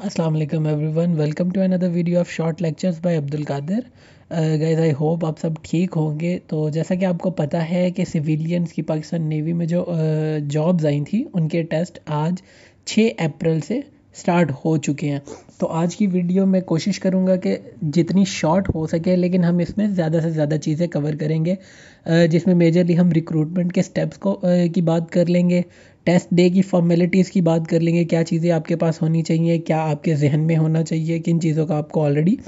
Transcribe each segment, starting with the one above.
अस्सलाम वालेकुम everyone welcome to another video of short lectures by Abdul Qadir guys I hope आप सब ठीक होंगे तो जैसा कि आपको पता है कि सिविलियंस की पाकिस्तान नेवी में जो जॉब्स uh, आई थी उनके टेस्ट आज 6 अप्रैल से स्टार्ट हो चुके हैं तो आज की वीडियो में कोशिश करूँगा कि जितनी शॉर्ट हो सके लेकिन हम इसमें ज़्यादा से ज़्यादा चीज़ें कवर करेंगे uh, जिसमें मेजरली हम रिक्रूटमेंट के स्टेप्स को uh, की बात कर लेंगे टेस्ट डे की फॉर्मेलिटीज़ की बात कर लेंगे क्या चीज़ें आपके पास होनी चाहिए क्या आपके जहन में होना चाहिए किन चीज़ों का आपको ऑलरेडी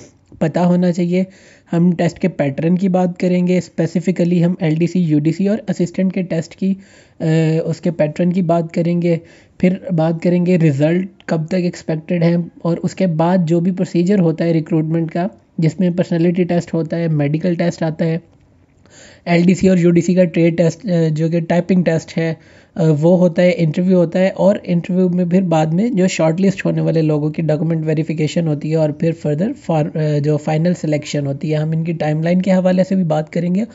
पता होना चाहिए हम टेस्ट के पैटर्न की बात करेंगे स्पेसिफ़िकली हम L D C U D C और असिस्टेंट के टेस्ट की उसके पैटर्न की बात करेंगे फिर बात करेंगे रिज़ल्ट कब तक एक्सपेक्टेड है और उसके बाद जो भी प्रोसीजर होता है रिक्रूटमेंट का जिसमें पर्सनैलिटी टेस्ट होता है मेडिकल टेस्ट आता है एल और यू का ट्रेड टेस्ट जो कि टाइपिंग टेस्ट है वो होता है इंटरव्यू होता है और इंटरव्यू में फिर बाद में जो शॉर्ट लिस्ट होने वाले लोगों की डॉक्यूमेंट वेरिफिकेशन होती है और फिर फर्दर जो फाइनल सिलेक्शन होती है हम इनकी टाइमलाइन के हवाले से भी बात करेंगे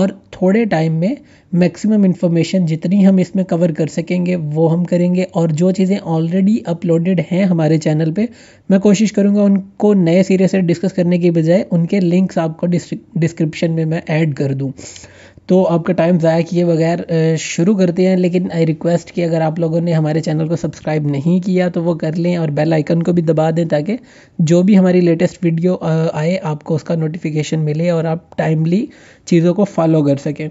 और थोड़े टाइम में मैक्सिमम इन्फॉर्मेशन जितनी हम इसमें कवर कर सकेंगे वो हम करेंगे और जो चीज़ें ऑलरेडी अपलोडेड हैं हमारे चैनल पे मैं कोशिश करूँगा उनको नए सिरे से डिस्कस करने के बजाय उनके लिंक्स आपको डिस्क्रिप्शन में मैं ऐड कर दूँ तो आपका टाइम ज़ाया किए बगैर शुरू करते हैं लेकिन आई रिक्वेस्ट कि अगर आप लोगों ने हमारे चैनल को सब्सक्राइब नहीं किया तो वो कर लें और बेल आइकन को भी दबा दें ताकि जो भी हमारी लेटेस्ट वीडियो आए आपको उसका नोटिफिकेशन मिले और आप टाइमली चीज़ों को फॉलो कर सकें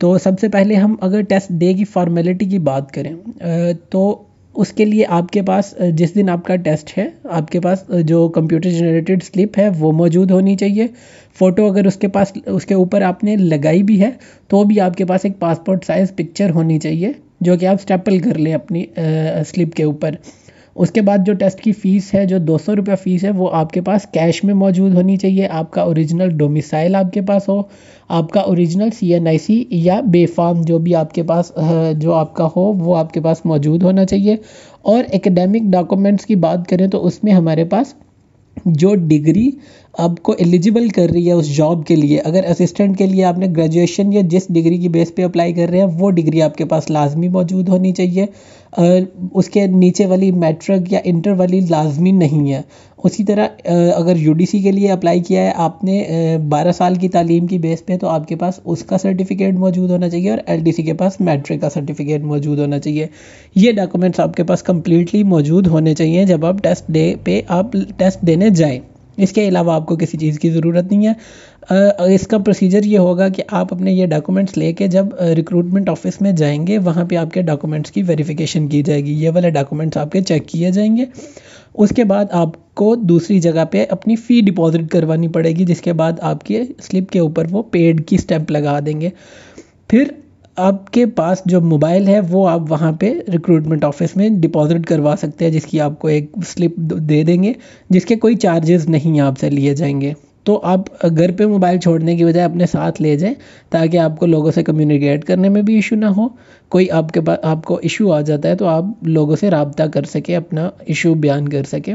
तो सबसे पहले हम अगर टेस्ट डे की फॉर्मेलिटी की बात करें तो उसके लिए आपके पास जिस दिन आपका टेस्ट है आपके पास जो कंप्यूटर जनरेटेड स्लिप है वो मौजूद होनी चाहिए फ़ोटो अगर उसके पास उसके ऊपर आपने लगाई भी है तो भी आपके पास एक पासपोर्ट साइज़ पिक्चर होनी चाहिए जो कि आप स्टेपल कर लें अपनी स्लिप के ऊपर उसके बाद जो टेस्ट की फ़ीस है जो दो सौ रुपये फ़ीस है वो आपके पास कैश में मौजूद होनी चाहिए आपका ओरिजिनल डोमिसाइल आपके पास हो आपका ओरिजिनल सी एन आई सी या बेफाम जो भी आपके पास जो आपका हो वो आपके पास मौजूद होना चाहिए और एकेडमिक डॉक्यूमेंट्स की बात करें तो उसमें हमारे पास जो डिग्री आपको एलिजिबल कर रही है उस जॉब के लिए अगर असिस्टेंट के लिए आपने ग्रेजुएशन या जिस डिग्री की बेस पे अप्लाई कर रहे हैं वो डिग्री आपके पास लाजमी मौजूद होनी चाहिए उसके नीचे वाली मैट्रिक या इंटर वाली लाजमी नहीं है उसी तरह अगर यू के लिए अप्लाई किया है आपने बारह साल की तालीम की बेस पे तो आपके पास उसका सर्टिफिकेट मौजूद होना चाहिए और एल के पास मैट्रिक का सर्टिफिकेट मौजूद होना चाहिए ये डॉक्यूमेंट्स आपके पास कम्प्लीटली मौजूद होने चाहिए जब आप टेस्ट डे पे आप टेस्ट देने जाएँ इसके अलावा आपको किसी चीज़ की ज़रूरत नहीं है इसका प्रोसीजर ये होगा कि आप अपने ये डॉक्यूमेंट्स लेके जब रिक्रूटमेंट ऑफिस में जाएंगे वहाँ पे आपके डॉक्यूमेंट्स की वेरिफिकेशन की जाएगी ये वाले डॉक्यूमेंट्स आपके चेक किए जाएंगे उसके बाद आपको दूसरी जगह पे अपनी फ़ी डिपॉजिट करवानी पड़ेगी जिसके बाद आपके स्लिप के ऊपर वो पेड की स्टैंप लगा देंगे फिर आपके पास जो मोबाइल है वो आप वहाँ पे रिक्रूटमेंट ऑफिस में डिपॉजिट करवा सकते हैं जिसकी आपको एक स्लिप दे देंगे जिसके कोई चार्जेस नहीं आपसे लिए जाएंगे तो आप घर पे मोबाइल छोड़ने की बजाय अपने साथ ले जाएं ताकि आपको लोगों से कम्युनिकेट करने में भी इशू ना हो कोई आपके पास आपको इशू आ जाता है तो आप लोगों से रबता कर सके अपना इशू बयान कर सकें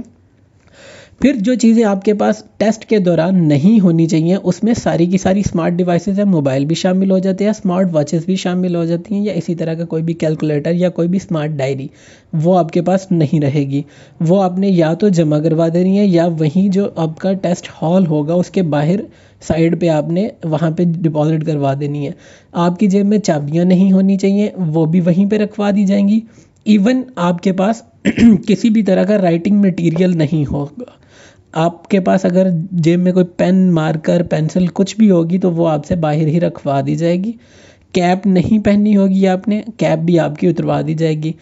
फिर जो चीज़ें आपके पास टेस्ट के दौरान नहीं होनी चाहिए उसमें सारी की सारी स्मार्ट डिवाइसेस या मोबाइल भी शामिल हो जाते हैं स्मार्ट वॉचेस भी शामिल हो जाती हैं या इसी तरह का कोई भी कैलकुलेटर या कोई भी स्मार्ट डायरी वो आपके पास नहीं रहेगी वो आपने या तो जमा करवा देनी है या वहीं जो आपका टेस्ट हॉल होगा उसके बाहर साइड पे आपने वहाँ पे डिपॉजिट करवा देनी है आपकी जेब में चाबियाँ नहीं होनी चाहिए वो भी वहीं पर रखवा दी जाएंगी इवन आपके पास किसी भी तरह का राइटिंग मटेरियल नहीं होगा आपके पास अगर जेब में कोई पेन मार्कर पेंसिल कुछ भी होगी तो वो आपसे बाहर ही रखवा दी जाएगी कैप नहीं पहनी होगी आपने कैप भी आपकी उतरवा दी जाएगी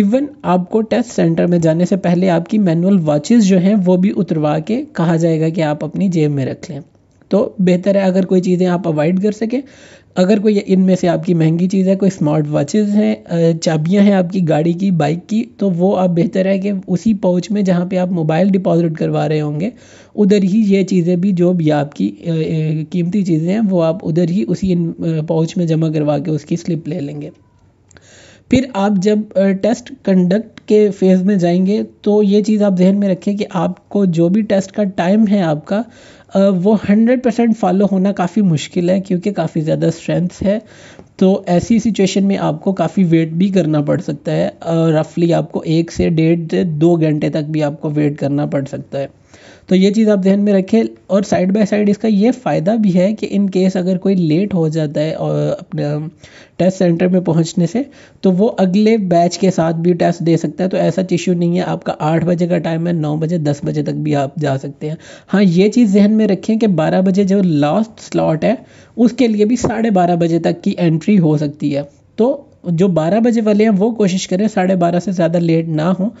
इवन आपको टेस्ट सेंटर में जाने से पहले आपकी मैनुअल वॉचेस जो हैं वो भी उतरवा के कहा जाएगा कि आप अपनी जेब में रख लें तो बेहतर है अगर कोई चीज़ें आप अवॉइड कर सकें अगर कोई इनमें से आपकी महंगी चीज़ है कोई स्मार्ट वॉचेज़ हैं चाबियां हैं आपकी गाड़ी की बाइक की तो वो आप बेहतर है कि उसी पाउच में जहाँ पे आप मोबाइल डिपॉजिट करवा रहे होंगे उधर ही ये चीज़ें भी जो भी आपकी कीमती चीज़ें हैं वो आप उधर ही उसी पाउच में जमा करवा के उसकी स्लिप ले लेंगे फिर आप जब टेस्ट कंडक्ट के फेज़ में जाएंगे तो ये चीज़ आप जहन में रखें कि आपको जो भी टेस्ट का टाइम है आपका वो हंड्रेड परसेंट फॉलो होना काफ़ी मुश्किल है क्योंकि काफ़ी ज़्यादा स्ट्रेंथ्स है तो ऐसी सिचुएशन में आपको काफ़ी वेट भी करना पड़ सकता है रफली आपको एक से डेढ़ से दो घंटे तक भी आपको वेट करना पड़ सकता है तो ये चीज़ आप जहन में रखें और साइड बाय साइड इसका ये फ़ायदा भी है कि इन केस अगर कोई लेट हो जाता है और अपने टेस्ट सेंटर में पहुंचने से तो वो अगले बैच के साथ भी टेस्ट दे सकता है तो ऐसा इशू नहीं है आपका आठ बजे का टाइम है नौ बजे दस बजे तक भी आप जा सकते हैं हाँ ये चीज़ जहन में रखें कि बारह बजे जो लास्ट स्लॉट है उसके लिए भी साढ़े बारह बजे तक की एंट्री हो सकती है तो जो बारह बजे वाले हैं वो कोशिश करें साढ़े बारह से ज़्यादा लेट ना हो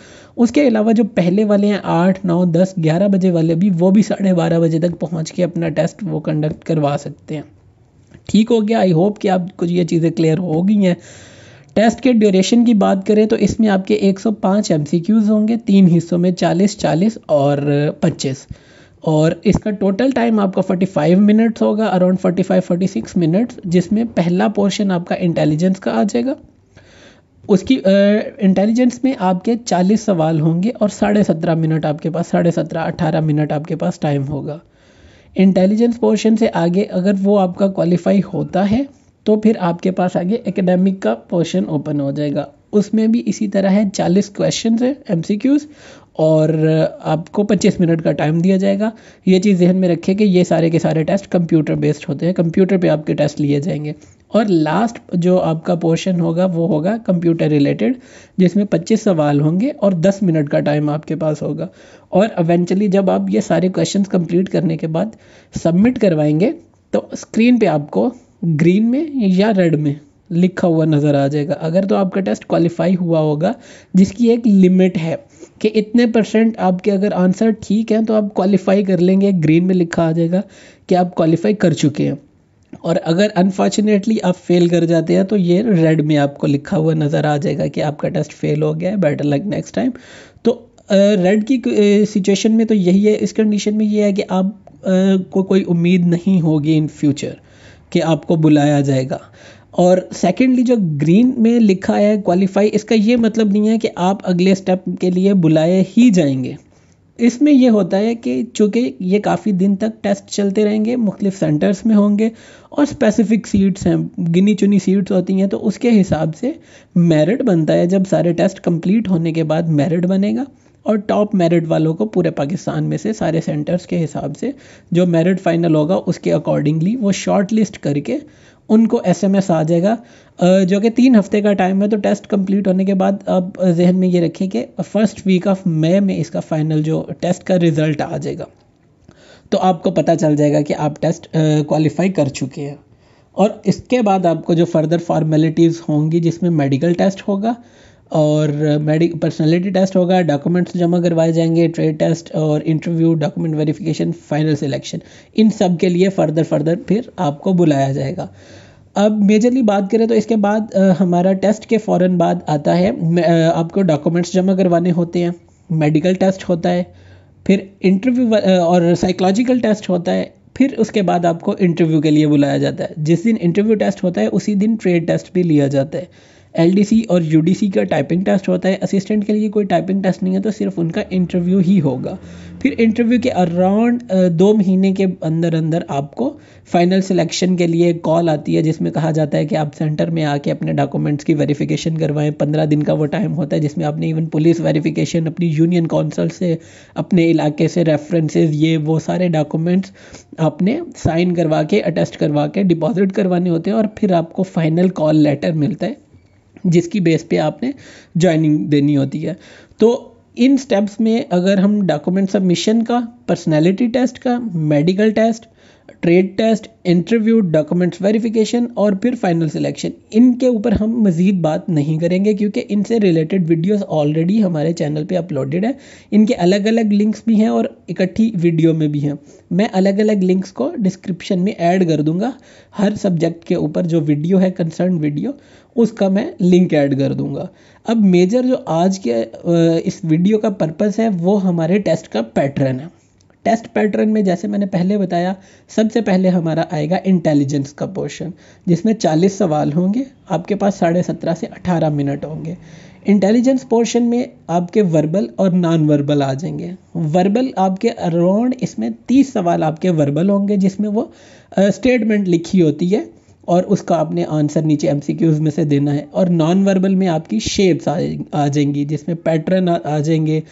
उसके अलावा जो पहले वाले हैं आठ नौ दस ग्यारह बजे वाले भी वो भी साढ़े बारह बजे तक पहुँच के अपना टेस्ट वो कंडक्ट करवा सकते हैं ठीक हो गया आई होप कि आप कुछ ये चीज़ें क्लियर हो गई हैं टेस्ट के ड्यूरेशन की बात करें तो इसमें आपके 105 सौ होंगे तीन हिस्सों में 40 40 और 25 और इसका टोटल टाइम आपका 45 मिनट्स होगा अराउंड 45 46 मिनट्स जिसमें पहला पोर्शन आपका इंटेलिजेंस का आ जाएगा उसकी इंटेलिजेंस uh, में आपके 40 सवाल होंगे और साढ़े सत्रह मिनट आपके पास साढ़े सत्रह अठारह मिनट आपके पास टाइम होगा इंटेलिजेंस पोर्शन से आगे अगर वो आपका क्वालिफाई होता है तो फिर आपके पास आगे एकेडमिक का पोर्शन ओपन हो जाएगा उसमें भी इसी तरह है चालीस क्वेश्चन है एम और आपको 25 मिनट का टाइम दिया जाएगा ये चीज़ जहन में रखें कि ये सारे के सारे टेस्ट कंप्यूटर बेस्ड होते हैं कंप्यूटर पे आपके टेस्ट लिए जाएंगे और लास्ट जो आपका पोर्शन होगा वो होगा कंप्यूटर रिलेटेड जिसमें 25 सवाल होंगे और 10 मिनट का टाइम आपके पास होगा और एवेंचुअली जब आप ये सारे क्वेश्चन कंप्लीट करने के बाद सबमिट करवाएंगे तो स्क्रीन पर आपको ग्रीन में या रेड में लिखा हुआ नज़र आ जाएगा अगर तो आपका टेस्ट क्वालिफाई हुआ होगा जिसकी एक लिमिट है कि इतने परसेंट आपके अगर आंसर ठीक हैं तो आप क्वालिफाई कर लेंगे ग्रीन में लिखा आ जाएगा कि आप क्वालिफाई कर चुके हैं और अगर अनफॉर्चुनेटली आप फेल कर जाते हैं तो ये रेड में आपको लिखा हुआ नज़र आ जाएगा कि आपका टेस्ट फेल हो गया है बेटर लक नेक्स्ट टाइम तो रेड की सिचुएशन में तो यही है इस कंडीशन में ये है कि आप को कोई उम्मीद नहीं होगी इन फ्यूचर कि आपको बुलाया जाएगा और सेकेंडली जो ग्रीन में लिखा है क्वालिफाई इसका ये मतलब नहीं है कि आप अगले स्टेप के लिए बुलाए ही जाएंगे इसमें यह होता है कि चूँकि ये काफ़ी दिन तक टेस्ट चलते रहेंगे मुख्तु सेंटर्स में होंगे और स्पेसिफिक सीट्स हैं गिनी चुनी सीट्स होती हैं तो उसके हिसाब से मेरिट बनता है जब सारे टेस्ट कंप्लीट होने के बाद मेरिट बनेगा और टॉप मेरिट वालों को पूरे पाकिस्तान में से सारे सेंटर्स के हिसाब से जो मेरिट फाइनल होगा उसके अकॉर्डिंगली वो शॉर्ट लिस्ट करके उनको एस एम एस आ जाएगा जो कि तीन हफ्ते का टाइम है तो टेस्ट कंप्लीट होने के बाद आप जहन में ये रखें कि फर्स्ट वीक ऑफ मई में इसका फाइनल जो टेस्ट का रिज़ल्ट आ जाएगा तो आपको पता चल जाएगा कि आप टेस्ट क्वालिफाई कर चुके हैं और इसके बाद आपको जो फर्दर फॉर्मेलिटीज़ होंगी जिसमें मेडिकल टेस्ट होगा और मेडिक पर्सनैलिटी टेस्ट होगा डॉक्यूमेंट्स जमा करवाए जाएंगे ट्रेड टेस्ट और interview document verification final selection इन सब के लिए फ़र्दर फर्दर फिर आपको बुलाया जाएगा अब मेजरली बात करें तो इसके बाद आ, हमारा टेस्ट के फ़ौर बाद आता है आपको डॉक्यूमेंट्स जमा करवाने होते हैं मेडिकल टेस्ट होता है फिर इंटरव्यू और साइकोलॉजिकल टेस्ट होता है फिर उसके बाद आपको इंटरव्यू के लिए बुलाया जाता है जिस दिन इंटरव्यू टेस्ट होता है उसी दिन ट्रेड टेस्ट भी लिया जाता है एल और यू का टाइपिंग टेस्ट होता है असिस्टेंट के लिए कोई टाइपिंग टेस्ट नहीं है तो सिर्फ उनका इंटरव्यू ही होगा फिर इंटरव्यू के अराउंड दो महीने के अंदर अंदर आपको फाइनल सिलेक्शन के लिए कॉल आती है जिसमें कहा जाता है कि आप सेंटर में आके अपने डॉक्यूमेंट्स की वेरिफिकेशन करवाएं पंद्रह दिन का वो टाइम होता है जिसमें आपने इवन पुलिस वेरिफिकेशन अपनी यूनियन काउंसिल से अपने इलाके से रेफरेंसेज ये वो सारे डॉक्यूमेंट्स आपने साइन करवा के अटेस्ट करवा के डिपॉजिट करवाने होते हैं और फिर आपको फाइनल कॉल लेटर मिलता है जिसकी बेस पे आपने ज्वाइनिंग देनी होती है तो इन स्टेप्स में अगर हम डॉक्यूमेंट सबमिशन का पर्सनैलिटी टेस्ट का medical test trade test interview documents verification और फिर फाइनल सिलेक्शन इनके ऊपर हम मज़ीद बात नहीं करेंगे क्योंकि इनसे रिलेटेड वीडियोस ऑलरेडी हमारे चैनल पे अपलोडेड है इनके अलग अलग लिंक्स भी हैं और इकट्ठी वीडियो में भी हैं मैं अलग अलग लिंक्स को डिस्क्रिप्शन में ऐड कर दूंगा हर सब्जेक्ट के ऊपर जो वीडियो है कंसर्न वीडियो उसका मैं लिंक ऐड कर दूंगा अब मेजर जो आज के इस वीडियो का पर्पस है वो हमारे टेस्ट का पैटर्न है टेस्ट पैटर्न में जैसे मैंने पहले बताया सबसे पहले हमारा आएगा इंटेलिजेंस का पोर्शन जिसमें 40 सवाल होंगे आपके पास साढ़े सत्रह से 18 मिनट होंगे इंटेलिजेंस पोर्शन में आपके वर्बल और नॉन वर्बल आ जाएंगे वर्बल आपके अराउंड इसमें 30 सवाल आपके वर्बल होंगे जिसमें वो स्टेटमेंट लिखी होती है और उसका आपने आंसर नीचे एम में से देना है और नॉन वर्बल में आपकी शेप्स आ जाएंगी जिसमें पैटर्न आ जाएंगे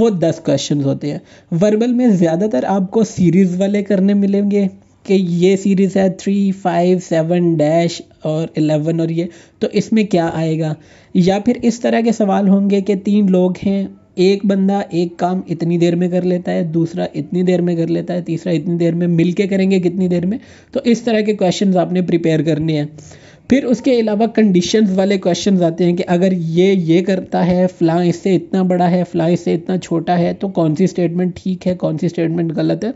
वो दस क्वेश्चन होते हैं वर्बल में ज़्यादातर आपको सीरीज़ वाले करने मिलेंगे कि ये सीरीज़ है थ्री फाइव सेवन डैश और एलेवन और ये तो इसमें क्या आएगा या फिर इस तरह के सवाल होंगे कि तीन लोग हैं एक बंदा एक काम इतनी देर में कर लेता है दूसरा इतनी देर में कर लेता है तीसरा इतनी देर में मिल के करेंगे कितनी देर में तो इस तरह के क्वेश्चन आपने प्रिपेयर करने हैं फिर उसके अलावा कंडीशन वाले क्वेश्चन आते हैं कि अगर ये ये करता है फ्ला इससे इतना बड़ा है फ्लाँ इससे इतना छोटा है तो कौन सी स्टेटमेंट ठीक है कौन सी स्टेटमेंट गलत है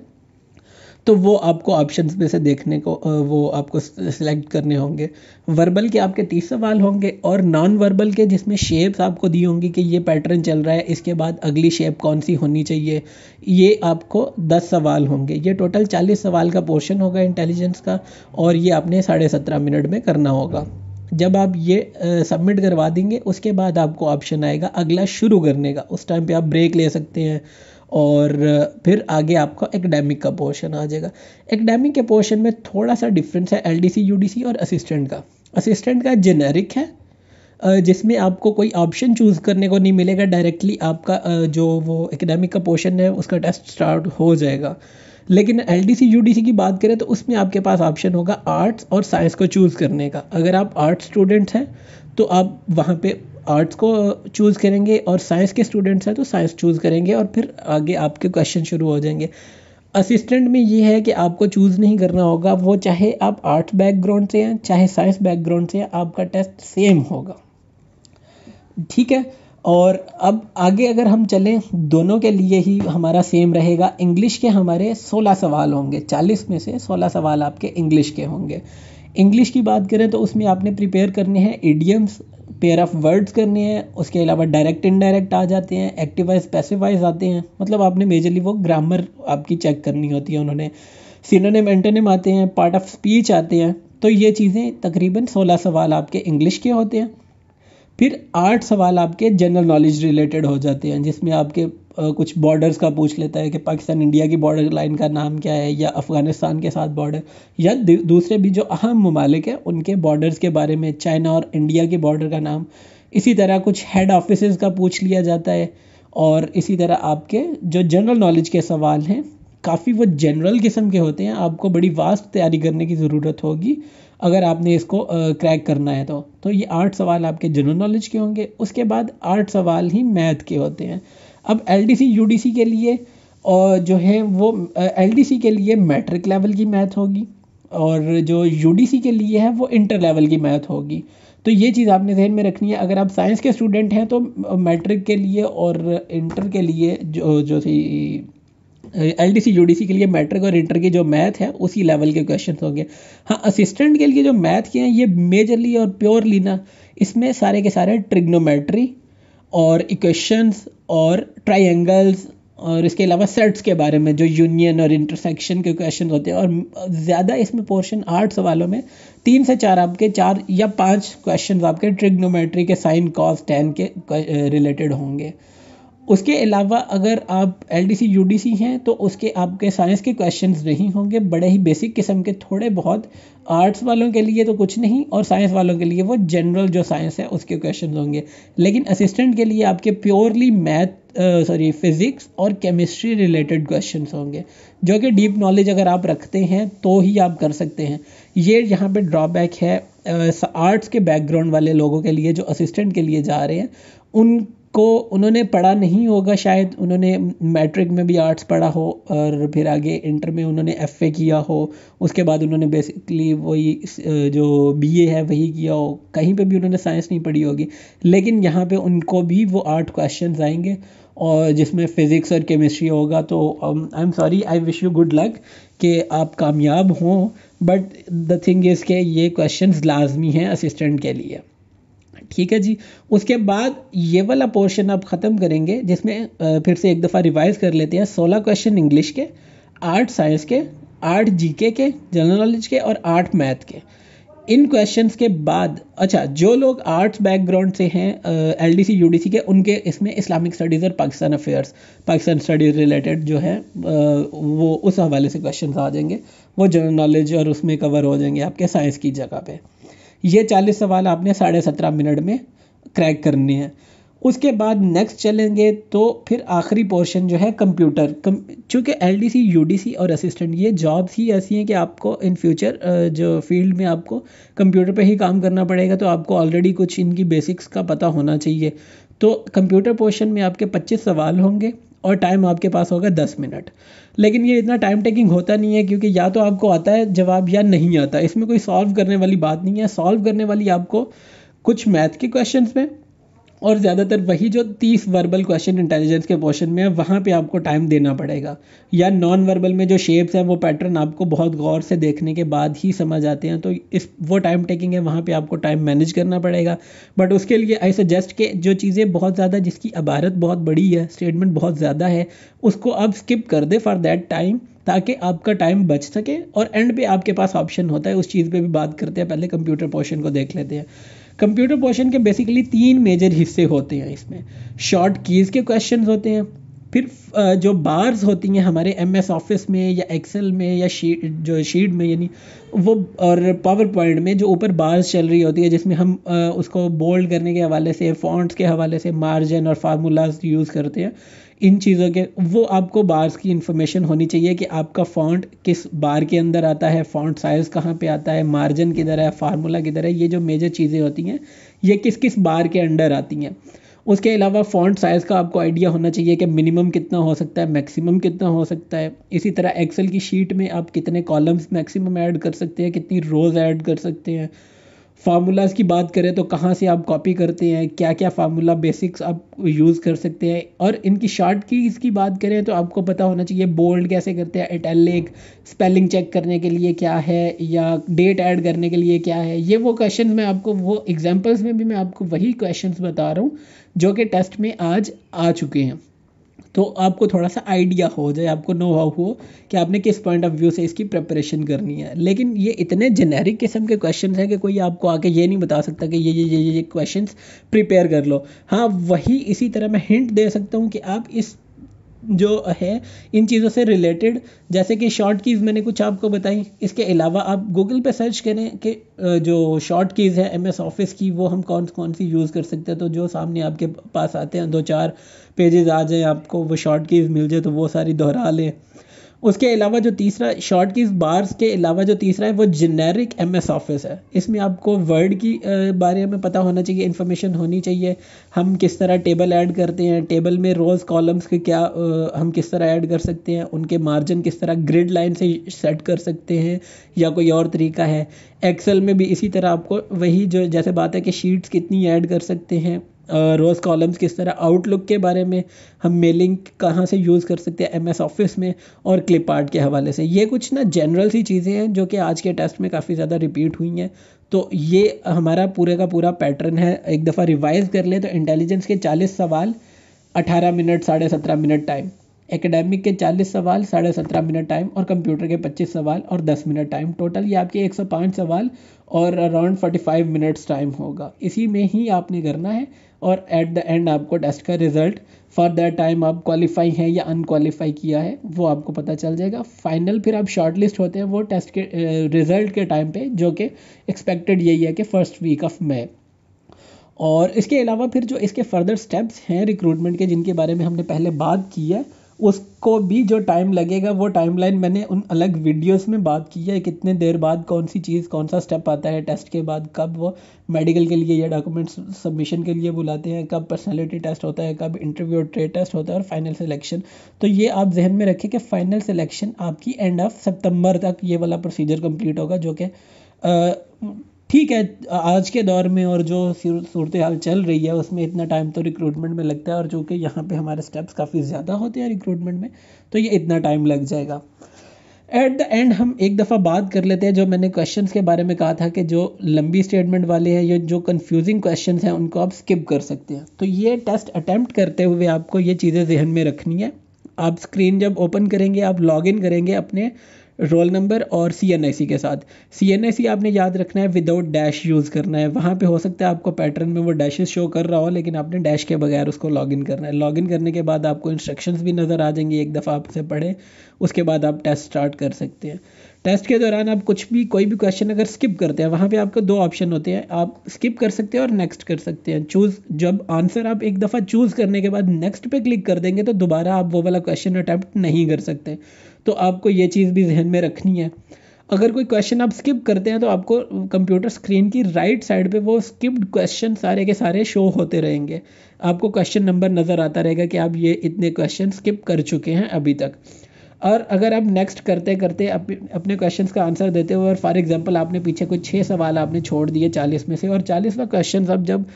तो वो आपको ऑप्शन में से देखने को वो आपको सिलेक्ट करने होंगे वर्बल के आपके तीस सवाल होंगे और नॉन वर्बल के जिसमें शेप्स आपको दी होंगी कि ये पैटर्न चल रहा है इसके बाद अगली शेप कौन सी होनी चाहिए ये आपको दस सवाल होंगे ये टोटल चालीस सवाल का पोर्शन होगा इंटेलिजेंस का और ये आपने साढ़े सत्रह मिनट में करना होगा जब आप ये सबमिट करवा देंगे उसके बाद आपको ऑप्शन आएगा अगला शुरू करने का उस टाइम पे आप ब्रेक ले सकते हैं और फिर आगे आपका एकेडमिक का पोर्शन आ जाएगा एकेडमिक के पोर्शन में थोड़ा सा डिफरेंस है एल डी और असिस्टेंट का असिस्टेंट का जेनेरिक है जिसमें आपको कोई ऑप्शन चूज़ करने को नहीं मिलेगा डायरेक्टली आपका जो वो एकेडमिक का पोर्शन है उसका टेस्ट स्टार्ट हो जाएगा लेकिन एल डी की बात करें तो उसमें आपके पास ऑप्शन होगा आर्ट्स और साइंस को चूज़ करने का अगर आप आर्ट्स स्टूडेंट्स हैं तो आप वहाँ पे आर्ट्स को चूज़ करेंगे और साइंस के स्टूडेंट्स हैं तो साइंस चूज़ करेंगे और फिर आगे आपके क्वेश्चन शुरू हो जाएंगे असिस्टेंट में ये है कि आपको चूज़ नहीं करना होगा वो चाहे आप आर्ट्स बैकग्राउंड से हैं चाहे साइंस बैकग्राउंड से हैं आपका टेस्ट सेम होगा ठीक है और अब आगे अगर हम चलें दोनों के लिए ही हमारा सेम रहेगा इंग्लिश के हमारे 16 सवाल होंगे 40 में से 16 सवाल आपके इंग्लिश के होंगे इंग्लिश की बात करें तो उसमें आपने प्रिपेयर करने हैं इडियम्स पेयर ऑफ वर्ड्स करने हैं उसके अलावा डायरेक्ट इनडायरेक्ट आ जाते हैं एक्टिवाइज पैसिवाइज आते हैं मतलब आपने मेजरली वो ग्रामर आपकी चेक करनी होती है उन्होंने सिनोनिम एंटोनिम आते हैं पार्ट ऑफ स्पीच आते हैं तो ये चीज़ें तकरीबन सोलह सवाल आपके इंग्लिश के होते हैं फिर आठ सवाल आपके जनरल नॉलेज रिलेटेड हो जाते हैं जिसमें आपके कुछ बॉर्डर्स का पूछ लेता है कि पाकिस्तान इंडिया की बॉर्डर लाइन का नाम क्या है या अफ़गानिस्तान के साथ बॉर्डर या दूसरे भी जो अहम ममालिक हैं उनके बॉर्डर्स के बारे में चाइना और इंडिया के बॉर्डर का नाम इसी तरह कुछ हेड ऑफिस का पूछ लिया जाता है और इसी तरह आपके जो जनरल नॉलेज के सवाल हैं काफ़ी वो जनरल किस्म के होते हैं आपको बड़ी वास्ट तैयारी करने की ज़रूरत होगी अगर आपने इसको क्रैक करना है तो तो ये आठ सवाल आपके जनरल नॉलेज के होंगे उसके बाद आठ सवाल ही मैथ के होते हैं अब एल डी के लिए और जो है वो एल के लिए मैट्रिक लेवल की मैथ होगी और जो यू के लिए है वो इंटर लेवल की मैथ होगी तो ये चीज़ आपने जहन में रखनी है अगर आप साइंस के स्टूडेंट हैं तो मैट्रिक के लिए और इंटर के लिए जो जो थी L D C U D C के लिए मैट्रिक और इंटर की जो मैथ है उसी लेवल के क्वेश्चन होंगे हाँ असिस्टेंट के लिए जो मैथ के हैं ये मेजरली और प्योरली ना इसमें सारे के सारे ट्रिग्नोमेट्री और इक्वेशंस और ट्राइंगल्स और इसके अलावा सेट्स के बारे में जो यूनियन और इंटरसेक्शन के क्वेश्चन होते हैं और ज़्यादा इसमें पोर्शन आठ सवालों में तीन से चार आपके चार या पांच क्वेश्चंस आपके ट्रिग्नोमेट्री के साइन कॉस टेन के रिलेटेड होंगे उसके अलावा अगर आप एल डी सी यू डी सी हैं तो उसके आपके साइंस के क्वेश्चन नहीं होंगे बड़े ही बेसिक किस्म के थोड़े बहुत आर्ट्स वालों के लिए तो कुछ नहीं और साइंस वालों के लिए वो जनरल जो साइंस है उसके क्वेश्चन होंगे लेकिन असिस्टेंट के लिए आपके प्योरली मैथ सॉरी फिज़िक्स और केमिस्ट्री रिलेटेड क्वेश्चन होंगे जो कि डीप नॉलेज अगर आप रखते हैं तो ही आप कर सकते हैं ये यहाँ पे ड्रॉबैक है आर्ट्स के बैकग्राउंड वाले लोगों के लिए जो असिस्टेंट के लिए जा रहे हैं उन को उन्होंने पढ़ा नहीं होगा शायद उन्होंने मैट्रिक में भी आर्ट्स पढ़ा हो और फिर आगे इंटर में उन्होंने एफ किया हो उसके बाद उन्होंने बेसिकली वही जो बीए है वही किया हो कहीं पे भी उन्होंने साइंस नहीं पढ़ी होगी लेकिन यहाँ पे उनको भी वो आर्ट क्वेश्चन आएंगे और जिसमें फ़िज़िक्स और केमिस्ट्री होगा तो I am sorry I wish you good luck कि आप कामयाब हों बट द थिंग इज़ के ये क्वेश्चंस लाजमी हैं असिस्टेंट के लिए ठीक है जी उसके बाद ये वाला पोर्शन आप ख़त्म करेंगे जिसमें फिर से एक दफ़ा रिवाइज कर लेते हैं सोलह क्वेश्चन इंग्लिश के आठ साइंस के आठ जी के जनरल नॉलेज के और आठ मैथ के इन क्वेश्चंस के बाद अच्छा जो लोग आर्ट्स बैकग्राउंड से हैं L D C U D C के उनके इसमें इस्लामिक स्टडीज़ और Pakistan affairs Pakistan studies related जो है वो उस हवाले से क्वेश्चन आ जाएंगे वो जनरल नॉलेज और उसमें कवर हो जाएंगे आपके साइंस की जगह पे ये चालीस सवाल आपने साढ़े सत्रह मिनट में क्रैक करने हैं उसके बाद नेक्स्ट चलेंगे तो फिर आखिरी पोर्शन जो है कंप्यूटर चूँकि L D C U D C और असिस्टेंट ये जॉब्स ही ऐसी हैं कि आपको इन फ्यूचर जो फील्ड में आपको कंप्यूटर पे ही काम करना पड़ेगा तो आपको ऑलरेडी कुछ इनकी बेसिक्स का पता होना चाहिए तो कंप्यूटर पोर्शन में आपके 25 सवाल होंगे और टाइम आपके पास होगा दस मिनट लेकिन ये इतना टाइम टेकिंग होता नहीं है क्योंकि या तो आपको आता है जवाब या नहीं आता इसमें कोई सॉल्व करने वाली बात नहीं है सॉल्व करने वाली आपको कुछ मैथ के क्वेश्चन में और ज़्यादातर वही जो तीस वर्बल क्वेश्चन इंटेलिजेंस के पोर्शन में है वहाँ पे आपको टाइम देना पड़ेगा या नॉन वर्बल में जो शेप्स हैं वो पैटर्न आपको बहुत गौर से देखने के बाद ही समझ आते हैं तो इस वो टाइम टेकिंग है वहाँ पे आपको टाइम मैनेज करना पड़ेगा बट उसके लिए आई सजेस्ट के जो चीज़ें बहुत ज़्यादा जिसकी अबारत बहुत बड़ी है स्टेटमेंट बहुत ज़्यादा है उसको आप स्किप कर दे फॉर दैट टाइम ताकि आपका टाइम बच सके और एंड पे आपके पास ऑप्शन होता है उस चीज़ पे भी बात करते हैं पहले कंप्यूटर पोर्शन को देख लेते हैं कंप्यूटर पोर्शन के बेसिकली तीन मेजर हिस्से होते हैं इसमें शॉर्ट कीज़ के क्वेश्चन होते हैं फिर जो बार्स होती हैं हमारे एम एस ऑफिस में या एक्सेल में या शीट जो शीट में यानी वो और पावर पॉइंट में जो ऊपर बार्स चल रही होती है जिसमें हम उसको बोल्ड करने के हवाले से फॉन्ट्स के हवाले से मार्जिन और फार्मूलाज यूज़ करते हैं इन चीज़ों के वो आपको बार्स की इन्फॉर्मेशन होनी चाहिए कि आपका फॉन्ट किस बार के अंदर आता है फॉन्ट साइज़ कहाँ पे आता है मार्जिन किधर है फार्मूला किधर है ये जो मेजर चीज़ें होती हैं ये किस किस बार के अंडर आती हैं उसके अलावा फॉन्ट साइज़ का आपको आइडिया होना चाहिए कि मिनिमम कितना हो सकता है मैक्सिमम कितना हो सकता है इसी तरह एक्सेल की शीट में आप कितने कॉलम्स मैक्सिमम ऐड कर सकते हैं कितनी रोज़ ऐड कर सकते हैं फार्मूलाज की बात करें तो कहाँ से आप कॉपी करते हैं क्या क्या फार्मूला बेसिक्स आप यूज़ कर सकते हैं और इनकी शॉर्ट कीज़ की बात करें तो आपको पता होना चाहिए बोल्ड कैसे करते हैं इटैलिक स्पेलिंग चेक करने के लिए क्या है या डेट ऐड करने के लिए क्या है ये वो क्वेश्चन मैं आपको वो एग्जाम्पल्स में भी मैं आपको वही क्वेश्चन बता रहा हूँ जो कि टेस्ट में आज आ चुके हैं तो आपको थोड़ा सा आइडिया हो जाए आपको नो हाउ हो कि आपने किस पॉइंट ऑफ व्यू से इसकी प्रिपरेशन करनी है लेकिन ये इतने जेनेरिक किस्म के क्वेश्चन हैं कि कोई आपको आके ये नहीं बता सकता कि ये ये ये ये क्वेश्चन प्रिपेयर कर लो हाँ वही इसी तरह मैं हिंट दे सकता हूँ कि आप इस जो है इन चीज़ों से रिलेटेड जैसे कि शॉर्ट कीज़ मैंने कुछ आपको बताई इसके अलावा आप गूगल पे सर्च करें कि जो शॉर्ट कीज़ है एम एस ऑफिस की वो हम कौन कौन सी यूज़ कर सकते हैं तो जो सामने आपके पास आते हैं दो चार पेजेस आ जाएँ आपको वो शॉर्ट कीज़ मिल जाए तो वो सारी दोहरा लें उसके अलावा जो तीसरा शॉर्ट की बार्स के अलावा जो तीसरा है वो जेनेरिक एम एस ऑफिस है इसमें आपको वर्ड की बारे में पता होना चाहिए इन्फॉर्मेशन होनी चाहिए हम किस तरह टेबल ऐड करते हैं टेबल में रोज़ कॉलम्स के क्या हम किस तरह ऐड कर सकते हैं उनके मार्जिन किस तरह ग्रिड लाइन से सेट कर सकते हैं या कोई और तरीका है एक्सेल में भी इसी तरह आपको वही जो जैसे बात है कि शीट्स कितनी ऐड कर सकते हैं रोज़ कॉलम्स किस तरह आउटलुक के बारे में हम मेलिंग कहाँ से यूज़ कर सकते हैं एम एस ऑफिस में और क्लिप आर्ट के हवाले से ये कुछ ना जनरल सी चीज़ें हैं जो कि आज के टेस्ट में काफ़ी ज़्यादा रिपीट हुई हैं तो ये हमारा पूरे का पूरा पैटर्न है एक दफ़ा रिवाइज़ कर ले तो इंटेलिजेंस के चालीस सवाल अठारह मिनट साढ़े सत्रह मिनट टाइम एकेडमिक के 40 सवाल साढ़े सत्रह मिनट टाइम और कंप्यूटर के 25 सवाल और 10 मिनट टाइम टोटल ये आपके 105 सवाल और अराउंड 45 मिनट्स टाइम होगा इसी में ही आपने करना है और एट द एंड आपको टेस्ट का रिजल्ट फॉर दैट टाइम आप क्वालिफाई हैं या अनक्वालीफाई किया है वो आपको पता चल जाएगा फाइनल फिर आप शॉर्ट लिस्ट होते हैं वो टेस्ट के रिजल्ट के टाइम पे जो कि एक्सपेक्टेड यही है कि फर्स्ट वीक ऑफ मई और इसके अलावा फिर जो इसके फर्दर स्टेप्स हैं रिक्रूटमेंट के जिनके बारे में हमने पहले बात की है उसको भी जो टाइम लगेगा वो टाइमलाइन मैंने उन अलग वीडियोस में बात की है कितने देर बाद कौन सी चीज़ कौन सा स्टेप आता है टेस्ट के बाद कब वो मेडिकल के लिए या डॉक्यूमेंट्स सबमिशन के लिए बुलाते हैं कब पर्सनैलिटी टेस्ट होता है कब इंटरव्यू ट्रेड टेस्ट होता है और फाइनल सिलेक्शन तो ये आप जहन में रखें कि फाइनल सिलेक्शन आपकी एंड ऑफ सितंबर तक ये वाला प्रोसीजर कंप्लीट होगा जो कि ठीक है आज के दौर में और जो सूरत हाल चल रही है उसमें इतना टाइम तो रिक्रूटमेंट में लगता है और जो कि यहाँ पे हमारे स्टेप्स काफ़ी ज़्यादा होते हैं रिक्रूटमेंट में तो ये इतना टाइम लग जाएगा एट द एंड हम एक दफ़ा बात कर लेते हैं जो मैंने क्वेश्चंस के बारे में कहा था कि जो लंबी स्टेटमेंट वाले हैं या जो कंफ्यूजिंग क्वेश्चंस हैं उनको आप स्किप कर सकते हैं तो ये टेस्ट अटैम्प्ट करते हुए आपको ये चीज़ें जहन में रखनी है आप स्क्रीन जब ओपन करेंगे आप लॉग इन करेंगे अपने रोल नंबर और सी एन आई सी के साथ सी एन आई सी आपने याद रखना है विदाउट डैश यूज़ करना है वहाँ पे हो सकता है आपको पैटर्न में वो डैशेस शो कर रहा हो लेकिन आपने डैश के बगैर उसको लॉगिन करना है लॉगिन करने के बाद आपको इंस्ट्रक्शंस भी नज़र आ जाएंगी एक दफ़ा आपसे पढ़े उसके बाद आप टेस्ट स्टार्ट कर सकते हैं टेस्ट के दौरान आप कुछ भी कोई भी क्वेश्चन अगर स्किप करते हैं वहाँ पे आपको दो ऑप्शन होते हैं आप स्किप कर सकते हैं और नेक्स्ट कर सकते हैं चूज़ जब आंसर आप एक दफ़ा चूज़ करने के बाद नेक्स्ट पे क्लिक कर देंगे तो दोबारा आप वो वाला क्वेश्चन अटैम्प्ट नहीं कर सकते तो आपको ये चीज़ भी जहन में रखनी है अगर कोई क्वेश्चन आप स्किप करते हैं तो आपको कंप्यूटर स्क्रीन की राइट साइड पे वो स्किप्ड क्वेश्चन सारे के सारे शो होते रहेंगे आपको क्वेश्चन नंबर नज़र आता रहेगा कि आप ये इतने क्वेश्चन स्किप कर चुके हैं अभी तक और अगर आप नेक्स्ट करते करते अप, अपने क्वेश्चंस का आंसर देते हो और फॉर एग्जांपल आपने पीछे कुछ छः सवाल आपने छोड़ दिए चालीस में से और चालीसवा क्वेश्चन आप जब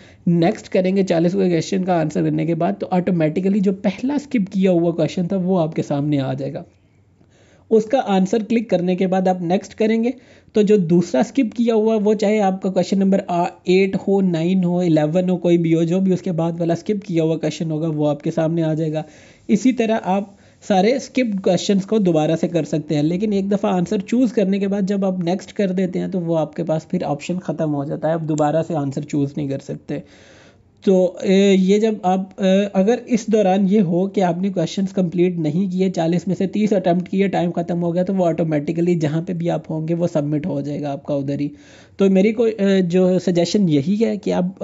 नेक्स्ट करेंगे चालीसवें क्वेश्चन का आंसर करने के बाद तो ऑटोमेटिकली जो पहला स्किप किया हुआ क्वेश्चन था वो आपके सामने आ जाएगा उसका आंसर क्लिक करने के बाद आप नेक्स्ट करेंगे तो जो दूसरा स्किप किया हुआ वो चाहे आपका क्वेश्चन नंबर एट हो नाइन हो इलेवन हो कोई भी हो जो भी उसके बाद वाला स्किप किया हुआ क्वेश्चन होगा वो आपके सामने आ जाएगा इसी तरह आप सारे स्किप क्वेश्चंस को दोबारा से कर सकते हैं लेकिन एक दफ़ा आंसर चूज़ करने के बाद जब आप नेक्स्ट कर देते हैं तो वो आपके पास फिर ऑप्शन ख़त्म हो जाता है आप दोबारा से आंसर चूज़ नहीं कर सकते तो ये जब आप अगर इस दौरान ये हो कि आपने क्वेश्चंस कंप्लीट नहीं किए चालीस में से तीस अटैम्प्ट किए टाइम ख़त्म हो गया तो वो ऑटोमेटिकली जहाँ पे भी आप होंगे वो सबमिट हो जाएगा आपका उधर ही तो मेरी को जो सजेशन यही है कि आप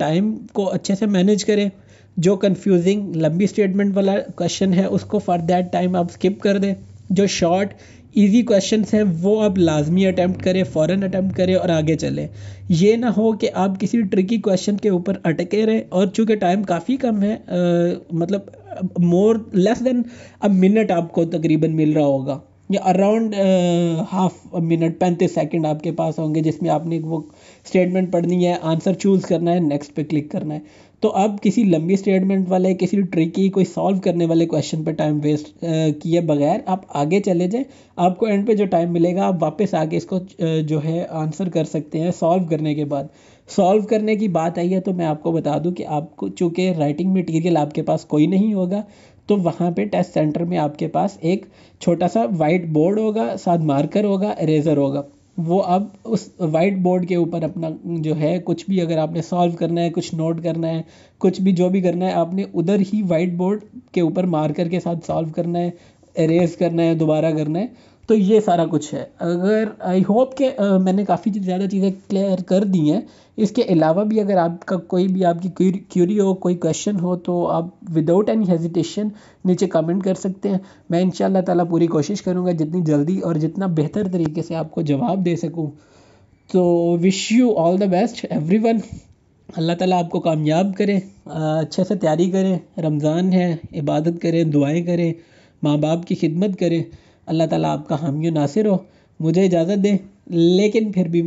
टाइम को अच्छे से मैनेज करें जो कंफ्यूजिंग लंबी स्टेटमेंट वाला क्वेश्चन है उसको फॉर दैट टाइम आप स्किप कर दें जो शॉर्ट ईजी क्वेश्चन हैं वो आप लाजमी अटैम्प्ट करें फ़ौर अटैम्प्ट करें और आगे चलें ये ना हो कि आप किसी ट्रिकी क्वेश्चन के ऊपर अटके रहें और चूँकि टाइम काफ़ी कम है आ, मतलब more less than a minute आपको तकरीबन मिल रहा होगा या अराउंड हाफ मिनट पैंतीस सेकेंड आपके पास होंगे जिसमें आपने वो स्टेटमेंट पढ़नी है आंसर चूज़ करना है नेक्स्ट पे क्लिक करना है तो अब किसी लंबी स्टेटमेंट वाले किसी ट्रिकी कोई सॉल्व करने वाले क्वेश्चन पर टाइम वेस्ट किए बगैर आप आगे चले जाएं आपको एंड पे जो टाइम मिलेगा आप वापस आके इसको जो है आंसर कर सकते हैं सॉल्व करने के बाद सॉल्व करने की बात आई है तो मैं आपको बता दूं कि आपको चूँकि राइटिंग मटेरियल आपके पास कोई नहीं होगा तो वहाँ पे टेस्ट सेंटर में आपके पास एक छोटा सा वाइट बोर्ड होगा साथ मार्कर होगा इरेजर होगा वो अब उस वाइट बोर्ड के ऊपर अपना जो है कुछ भी अगर आपने सॉल्व करना है कुछ नोट करना है कुछ भी जो भी करना है आपने उधर ही वाइट बोर्ड के ऊपर मार्कर के साथ सॉल्व करना है एरेज करना है दोबारा करना है तो ये सारा कुछ है अगर आई होप के आ, मैंने काफ़ी ज़्यादा चीज़ें क्लियर कर दी हैं इसके अलावा भी अगर आपका कोई भी आपकी क्यूरी हो कोई क्वेश्चन हो तो आप विदाउट एनी हेजिटेशन नीचे कमेंट कर सकते हैं मैं इन ताला पूरी कोशिश करूँगा जितनी जल्दी और जितना बेहतर तरीके से आपको जवाब दे सकूँ तो wish you all the best everyone Allah ताला आपको कामयाब करें अच्छे से तैयारी करें रमज़ान है इबादत करें दुआएं करें माँ बाप की खिदमत करें अल्लाह ताला आपका हामी नासिर हो मुझे इजाज़त दें लेकिन फिर भी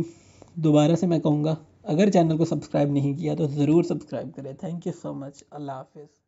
दोबारा से मैं कहूँगा अगर चैनल को सब्सक्राइब नहीं किया तो ज़रूर सब्सक्राइब करें थैंक यू सो मच अल्लाह हाफिज़